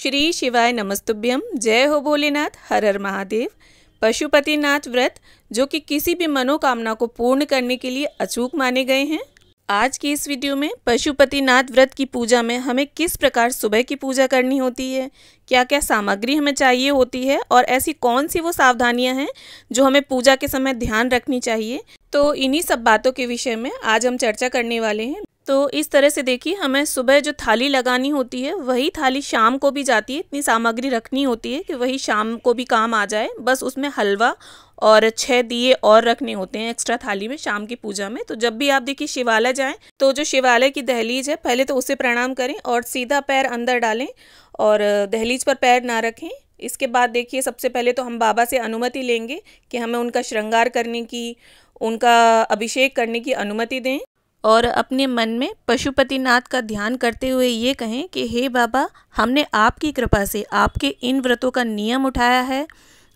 श्री शिवाय नमस्तुभ्यम जय हो भोलेनाथ हर हर महादेव पशुपतिनाथ व्रत जो कि किसी भी मनोकामना को पूर्ण करने के लिए अचूक माने गए हैं आज की इस वीडियो में पशुपतिनाथ व्रत की पूजा में हमें किस प्रकार सुबह की पूजा करनी होती है क्या क्या सामग्री हमें चाहिए होती है और ऐसी कौन सी वो सावधानियां हैं जो हमें पूजा के समय ध्यान रखनी चाहिए तो इन्हीं सब बातों के विषय में आज हम चर्चा करने वाले हैं तो इस तरह से देखिए हमें सुबह जो थाली लगानी होती है वही थाली शाम को भी जाती है इतनी सामग्री रखनी होती है कि वही शाम को भी काम आ जाए बस उसमें हलवा और छह दिए और रखने होते हैं एक्स्ट्रा थाली में शाम की पूजा में तो जब भी आप देखिए शिवालय जाएं तो जो शिवालय की दहलीज है पहले तो उसे प्रणाम करें और सीधा पैर अंदर डालें और दहलीज पर पैर ना रखें इसके बाद देखिए सबसे पहले तो हम बाबा से अनुमति लेंगे कि हमें उनका श्रृंगार करने की उनका अभिषेक करने की अनुमति दें और अपने मन में पशुपतिनाथ का ध्यान करते हुए ये कहें कि हे बाबा हमने आपकी कृपा से आपके इन व्रतों का नियम उठाया है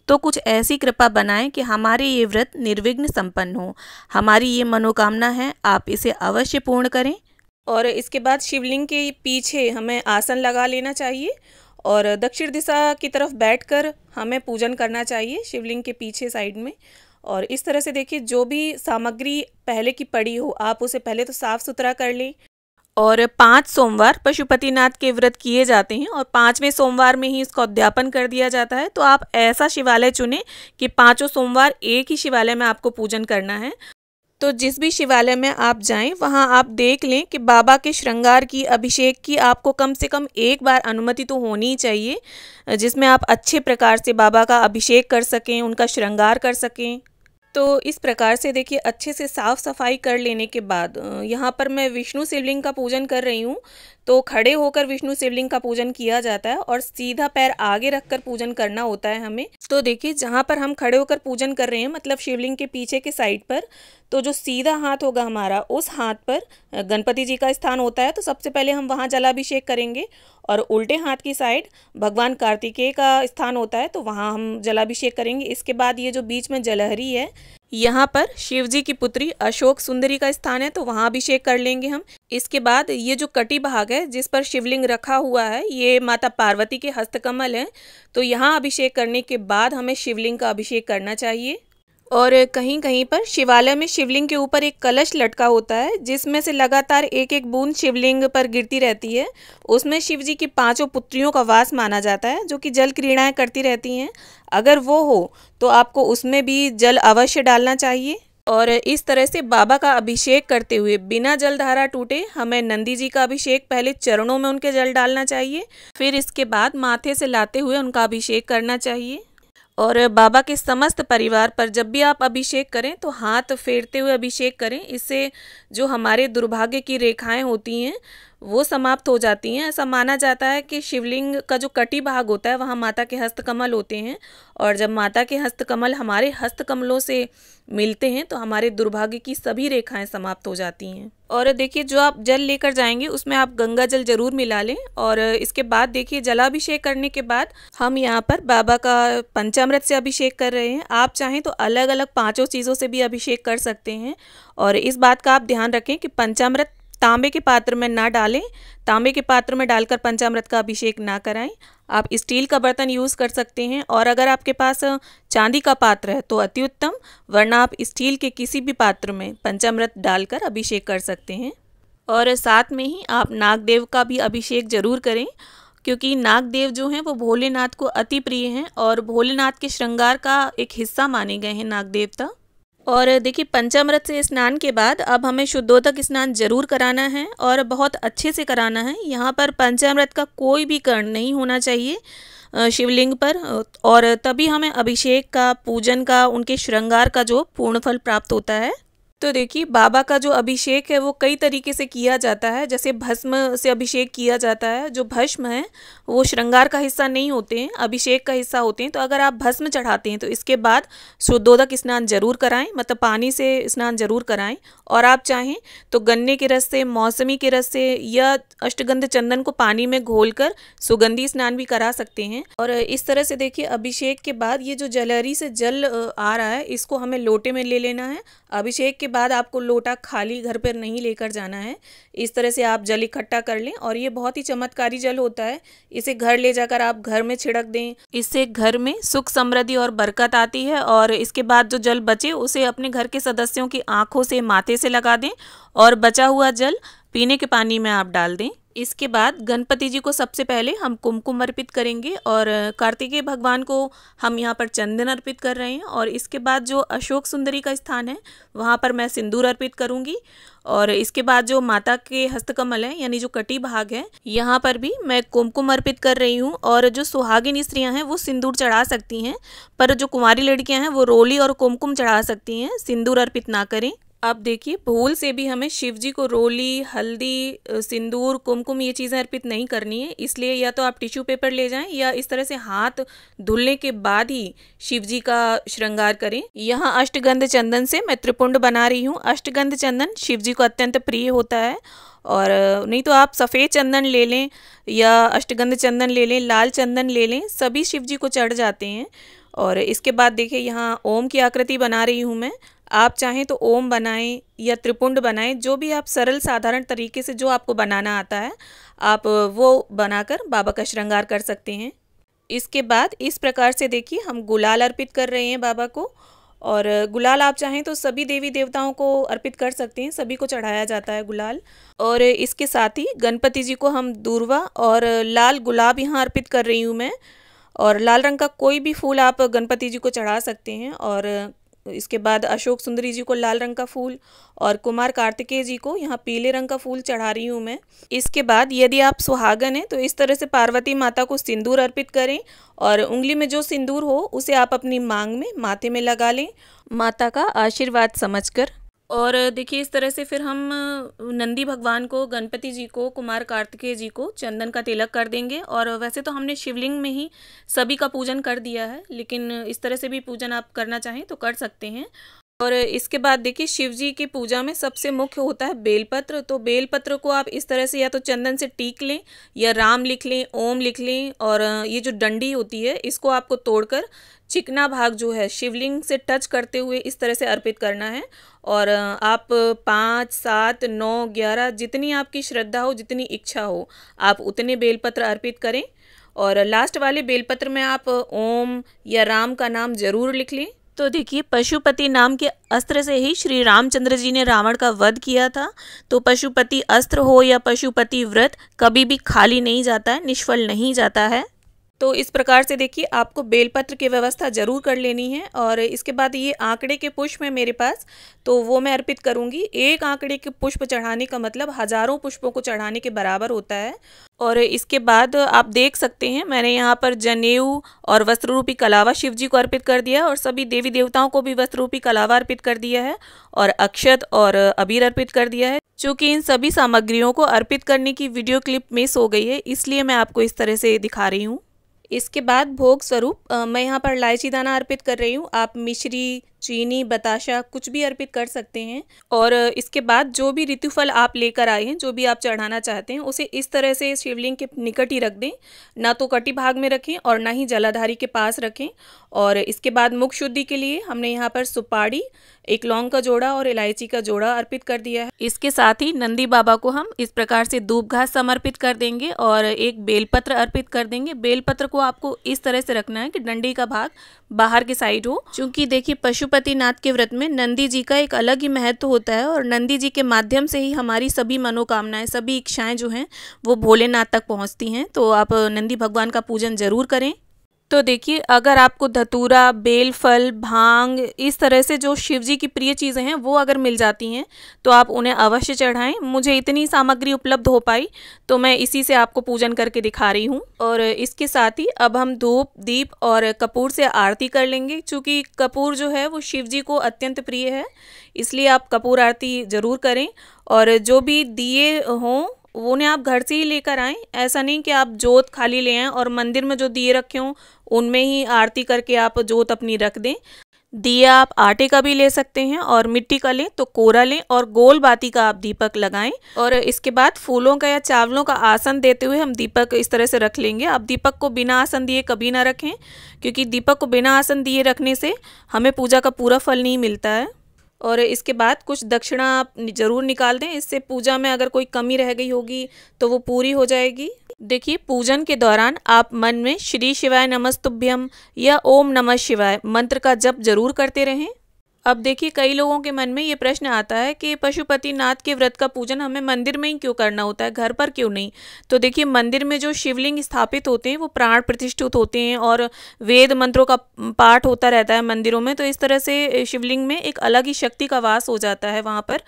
तो कुछ ऐसी कृपा बनाएं कि हमारे ये व्रत निर्विघ्न संपन्न हो हमारी ये मनोकामना है आप इसे अवश्य पूर्ण करें और इसके बाद शिवलिंग के पीछे हमें आसन लगा लेना चाहिए और दक्षिण दिशा की तरफ बैठकर हमें पूजन करना चाहिए शिवलिंग के पीछे साइड में और इस तरह से देखिए जो भी सामग्री पहले की पड़ी हो आप उसे पहले तो साफ़ सुथरा कर लें और पाँच सोमवार पशुपतिनाथ के व्रत किए जाते हैं और पाँचवें सोमवार में ही इसका उद्यापन कर दिया जाता है तो आप ऐसा शिवालय चुनें कि पाँचों सोमवार एक ही शिवालय में आपको पूजन करना है तो जिस भी शिवालय में आप जाएं वहां आप देख लें कि बाबा के श्रृंगार की अभिषेक की आपको कम से कम एक बार अनुमति तो होनी ही चाहिए जिसमें आप अच्छे प्रकार से बाबा का अभिषेक कर सकें उनका श्रृंगार कर सकें तो इस प्रकार से देखिए अच्छे से साफ़ सफाई कर लेने के बाद यहाँ पर मैं विष्णु शिवलिंग का पूजन कर रही हूँ तो खड़े होकर विष्णु शिवलिंग का पूजन किया जाता है और सीधा पैर आगे रखकर पूजन करना होता है हमें तो देखिए जहाँ पर हम खड़े होकर पूजन कर रहे हैं मतलब शिवलिंग के पीछे के साइड पर तो जो सीधा हाथ होगा हमारा उस हाथ पर गणपति जी का स्थान होता है तो सबसे पहले हम वहाँ जलाभिषेक करेंगे और उल्टे हाथ की साइड भगवान कार्तिकेय का स्थान होता है तो वहाँ हम जलाभिषेक करेंगे इसके बाद ये जो बीच में जलहरी है यहाँ पर शिव जी की पुत्री अशोक सुंदरी का स्थान है तो वहाँ अभिषेक कर लेंगे हम इसके बाद ये जो कटी भाग है जिस पर शिवलिंग रखा हुआ है ये माता पार्वती के हस्तकमल है तो यहाँ अभिषेक करने के बाद हमें शिवलिंग का अभिषेक करना चाहिए और कहीं कहीं पर शिवालय में शिवलिंग के ऊपर एक कलश लटका होता है जिसमें से लगातार एक एक बूंद शिवलिंग पर गिरती रहती है उसमें शिव जी की पांचों पुत्रियों का वास माना जाता है जो कि जल क्रीड़ाएँ करती रहती हैं अगर वो हो तो आपको उसमें भी जल अवश्य डालना चाहिए और इस तरह से बाबा का अभिषेक करते हुए बिना जलधारा टूटे हमें नंदी जी का अभिषेक पहले चरणों में उनके जल डालना चाहिए फिर इसके बाद माथे से लाते हुए उनका अभिषेक करना चाहिए और बाबा के समस्त परिवार पर जब भी आप अभिषेक करें तो हाथ फेरते हुए अभिषेक करें इससे जो हमारे दुर्भाग्य की रेखाएं होती हैं वो समाप्त हो जाती हैं ऐसा माना जाता है कि शिवलिंग का जो कटी भाग होता है वहाँ माता के हस्तकमल होते हैं और जब माता के हस्तकमल हमारे हस्तकमलों से मिलते हैं तो हमारे दुर्भाग्य की सभी रेखाएं समाप्त हो जाती हैं और देखिए जो आप जल लेकर जाएंगे उसमें आप गंगा जल जरूर मिला लें और इसके बाद देखिए जलाभिषेक करने के बाद हम यहाँ पर बाबा का पंचामृत से अभिषेक कर रहे हैं आप चाहें तो अलग अलग पाँचों चीज़ों से भी अभिषेक कर सकते हैं और इस बात का आप ध्यान रखें कि पंचामृत तांबे के पात्र में ना डालें तांबे के पात्र में डालकर पंचामृत का अभिषेक ना कराएं आप स्टील का बर्तन यूज़ कर सकते हैं और अगर आपके पास चांदी का पात्र है तो अति उत्तम वरना आप स्टील के किसी भी पात्र में पंचामृत डालकर अभिषेक कर सकते हैं और साथ में ही आप नागदेव का भी अभिषेक जरूर करें क्योंकि नागदेव जो हैं वो भोलेनाथ को अति प्रिय हैं और भोलेनाथ के श्रृंगार का एक हिस्सा माने गए हैं नागदेवता और देखिए पंचामृत से स्नान के बाद अब हमें शुद्धोदक स्नान जरूर कराना है और बहुत अच्छे से कराना है यहाँ पर पंचामृत का कोई भी कर्ण नहीं होना चाहिए शिवलिंग पर और तभी हमें अभिषेक का पूजन का उनके श्रृंगार का जो पूर्ण फल प्राप्त होता है तो देखिए बाबा का जो अभिषेक है वो कई तरीके से किया जाता है जैसे भस्म से अभिषेक किया जाता है जो भस्म है वो श्रृंगार का हिस्सा नहीं होते हैं अभिषेक का हिस्सा होते हैं तो अगर आप भस्म चढ़ाते हैं तो इसके बाद शुद्धोदक स्नान जरूर कराएं मतलब पानी से स्नान जरूर कराएं और आप चाहें तो गन्ने के रस से मौसमी के रस से या अष्टगंध चंदन को पानी में घोल कर सुगंधी स्नान भी करा सकते हैं और इस तरह से देखिए अभिषेक के बाद ये जो जलहरी से जल आ रहा है इसको हमें लोटे में ले लेना है अभिषेक के बाद आपको लोटा खाली घर पर नहीं लेकर जाना है इस तरह से आप जल इकट्ठा कर लें और ये बहुत ही चमत्कारी जल होता है इसे घर ले जाकर आप घर में छिड़क दें इससे घर में सुख समृद्धि और बरकत आती है और इसके बाद जो जल बचे उसे अपने घर के सदस्यों की आंखों से माथे से लगा दें और बचा हुआ जल पीने के पानी में आप डाल दें इसके बाद गणपति जी को सबसे पहले हम कुमकुम अर्पित करेंगे और कार्तिकेय भगवान को हम यहाँ पर चंदन अर्पित कर रहे हैं और इसके बाद जो अशोक सुंदरी का स्थान है वहाँ पर मैं सिंदूर अर्पित करूँगी और इसके बाद जो माता के हस्तकमल है यानी जो कटी भाग है यहाँ पर भी मैं कुमकुम अर्पित कर रही हूँ और जो सुहागिन स्त्रियाँ हैं वो सिंदूर चढ़ा सकती हैं पर जो कुंवारी लड़कियाँ हैं वो रोली और कुमकुम चढ़ा सकती हैं सिंदूर अर्पित ना करें अब देखिए भूल से भी हमें शिव जी को रोली हल्दी सिंदूर कुमकुम ये चीज़ें अर्पित नहीं करनी है इसलिए या तो आप टिश्यू पेपर ले जाएं या इस तरह से हाथ धुलने के बाद ही शिव जी का श्रृंगार करें यहाँ अष्टगंध चंदन से मैं त्रिपुंड बना रही हूँ अष्टगंध चंदन शिव जी को अत्यंत प्रिय होता है और नहीं तो आप सफ़ेद चंदन ले लें या अष्टगंध चंदन ले लें लाल चंदन ले लें सभी शिव जी को चढ़ जाते हैं और इसके बाद देखिए यहाँ ओम की आकृति बना रही हूँ मैं आप चाहें तो ओम बनाएं या त्रिपुंड बनाएं जो भी आप सरल साधारण तरीके से जो आपको बनाना आता है आप वो बनाकर बाबा का श्रृंगार कर सकते हैं इसके बाद इस प्रकार से देखिए हम गुलाल अर्पित कर रहे हैं बाबा को और गुलाल आप चाहें तो सभी देवी देवताओं को अर्पित कर सकते हैं सभी को चढ़ाया जाता है गुलाल और इसके साथ ही गणपति जी को हम दूरवा और लाल गुलाब यहाँ अर्पित कर रही हूँ मैं और लाल रंग का कोई भी फूल आप गणपति जी को चढ़ा सकते हैं और इसके बाद अशोक सुंदरी जी को लाल रंग का फूल और कुमार कार्तिकेय जी को यहाँ पीले रंग का फूल चढ़ा रही हूँ मैं इसके बाद यदि आप सुहागन हैं तो इस तरह से पार्वती माता को सिंदूर अर्पित करें और उंगली में जो सिंदूर हो उसे आप अपनी मांग में माथे में लगा लें माता का आशीर्वाद समझकर और देखिए इस तरह से फिर हम नंदी भगवान को गणपति जी को कुमार कार्तिकेय जी को चंदन का तिलक कर देंगे और वैसे तो हमने शिवलिंग में ही सभी का पूजन कर दिया है लेकिन इस तरह से भी पूजन आप करना चाहें तो कर सकते हैं और इसके बाद देखिए शिव जी की पूजा में सबसे मुख्य होता है बेलपत्र तो बेलपत्र को आप इस तरह से या तो चंदन से टीक लें या राम लिख लें ओम लिख लें और ये जो डंडी होती है इसको आपको तोड़कर चिकना भाग जो है शिवलिंग से टच करते हुए इस तरह से अर्पित करना है और आप पाँच सात नौ ग्यारह जितनी आपकी श्रद्धा हो जितनी इच्छा हो आप उतने बेलपत्र अर्पित करें और लास्ट वाले बेलपत्र में आप ओम या राम का नाम ज़रूर लिख लें तो देखिए पशुपति नाम के अस्त्र से ही श्री रामचंद्र जी ने रावण का वध किया था तो पशुपति अस्त्र हो या पशुपति व्रत कभी भी खाली नहीं जाता है निष्फल नहीं जाता है तो इस प्रकार से देखिए आपको बेलपत्र की व्यवस्था ज़रूर कर लेनी है और इसके बाद ये आंकड़े के पुष्प है मेरे पास तो वो मैं अर्पित करूंगी एक आंकड़े के पुष्प चढ़ाने का मतलब हज़ारों पुष्पों को चढ़ाने के बराबर होता है और इसके बाद आप देख सकते हैं मैंने यहाँ पर जनेऊ और वस्त्र रूपी कलावा शिव जी को अर्पित कर दिया और सभी देवी देवताओं को भी वस्त्र रूपी कलावा अर्पित कर दिया है और अक्षत और अबीर अर्पित कर दिया है चूंकि इन सभी सामग्रियों को अर्पित करने की वीडियो क्लिप मिस हो गई है इसलिए मैं आपको इस तरह से दिखा रही हूँ इसके बाद भोग स्वरूप मैं यहाँ पर इलायची दाना अर्पित कर रही हूँ आप मिश्री चीनी बताशा कुछ भी अर्पित कर सकते हैं और इसके बाद जो भी ऋतुफल आप लेकर आए हैं जो भी आप चढ़ाना चाहते हैं उसे इस तरह से शिवलिंग के निकट ही रख दें ना तो कटी भाग में रखें और ना ही जलाधारी के पास रखें और इसके बाद मुख शुद्धि के लिए हमने यहाँ पर सुपारी एक लौंग का जोड़ा और इलायची का जोड़ा अर्पित कर दिया है इसके साथ ही नंदी बाबा को हम इस प्रकार से धूप घास समर्पित कर देंगे और एक बेलपत्र अर्पित कर देंगे बेलपत्र को आपको इस तरह से रखना है कि डंडी का भाग बाहर की साइड हो क्योंकि देखिए पशुपतिनाथ के व्रत में नंदी जी का एक अलग ही महत्व होता है और नंदी जी के माध्यम से ही हमारी सभी मनोकामनाएं सभी इच्छाएं जो हैं वो भोलेनाथ तक पहुँचती हैं तो आप नंदी भगवान का पूजन जरूर करें तो देखिए अगर आपको धतूरा बेल फल भांग इस तरह से जो शिव जी की प्रिय चीज़ें हैं वो अगर मिल जाती हैं तो आप उन्हें अवश्य चढ़ाएं मुझे इतनी सामग्री उपलब्ध हो पाई तो मैं इसी से आपको पूजन करके दिखा रही हूँ और इसके साथ ही अब हम धूप दीप और कपूर से आरती कर लेंगे चूँकि कपूर जो है वो शिव जी को अत्यंत प्रिय है इसलिए आप कपूर आरती ज़रूर करें और जो भी दिए हों वो ने आप घर से ही लेकर आएं ऐसा नहीं कि आप जोत खाली ले आए और मंदिर में जो दिए रखे हों उनमें ही आरती करके आप जोत अपनी रख दें दिए आप आटे का भी ले सकते हैं और मिट्टी का लें तो कोरा लें और गोल बाती का आप दीपक लगाएं और इसके बाद फूलों का या चावलों का आसन देते हुए हम दीपक इस तरह से रख लेंगे आप दीपक को बिना आसन दिए कभी ना रखें क्योंकि दीपक को बिना आसन दिए रखने से हमें पूजा का पूरा फल नहीं मिलता है और इसके बाद कुछ दक्षिणा आप ज़रूर निकाल दें इससे पूजा में अगर कोई कमी रह गई होगी तो वो पूरी हो जाएगी देखिए पूजन के दौरान आप मन में श्री शिवाय नमस्तुभ्यम या ओम नमः शिवाय मंत्र का जप जरूर करते रहें अब देखिए कई लोगों के मन में ये प्रश्न आता है कि पशुपतिनाथ के व्रत का पूजन हमें मंदिर में ही क्यों करना होता है घर पर क्यों नहीं तो देखिए मंदिर में जो शिवलिंग स्थापित होते हैं वो प्राण प्रतिष्ठित होते हैं और वेद मंत्रों का पाठ होता रहता है मंदिरों में तो इस तरह से शिवलिंग में एक अलग ही शक्ति का वास हो जाता है वहाँ पर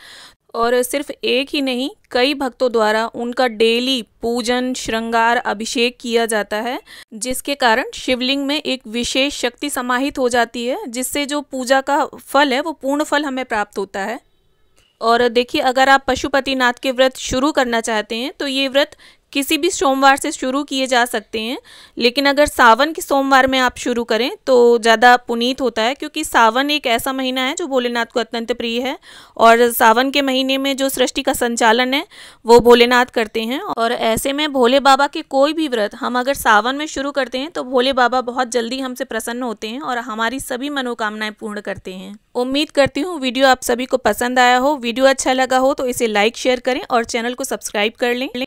और सिर्फ एक ही नहीं कई भक्तों द्वारा उनका डेली पूजन श्रृंगार अभिषेक किया जाता है जिसके कारण शिवलिंग में एक विशेष शक्ति समाहित हो जाती है जिससे जो पूजा का फल है वो पूर्ण फल हमें प्राप्त होता है और देखिए अगर आप पशुपतिनाथ के व्रत शुरू करना चाहते हैं तो ये व्रत किसी भी सोमवार से शुरू किए जा सकते हैं लेकिन अगर सावन के सोमवार में आप शुरू करें तो ज़्यादा पुनीत होता है क्योंकि सावन एक ऐसा महीना है जो भोलेनाथ को अत्यंत प्रिय है और सावन के महीने में जो सृष्टि का संचालन है वो भोलेनाथ करते हैं और ऐसे में भोले बाबा के कोई भी व्रत हम अगर सावन में शुरू करते हैं तो भोले बाबा बहुत जल्दी हमसे प्रसन्न होते हैं और हमारी सभी मनोकामनाएं पूर्ण करते हैं उम्मीद करती हूँ वीडियो आप सभी को पसंद आया हो वीडियो अच्छा लगा हो तो इसे लाइक शेयर करें और चैनल को सब्सक्राइब कर लें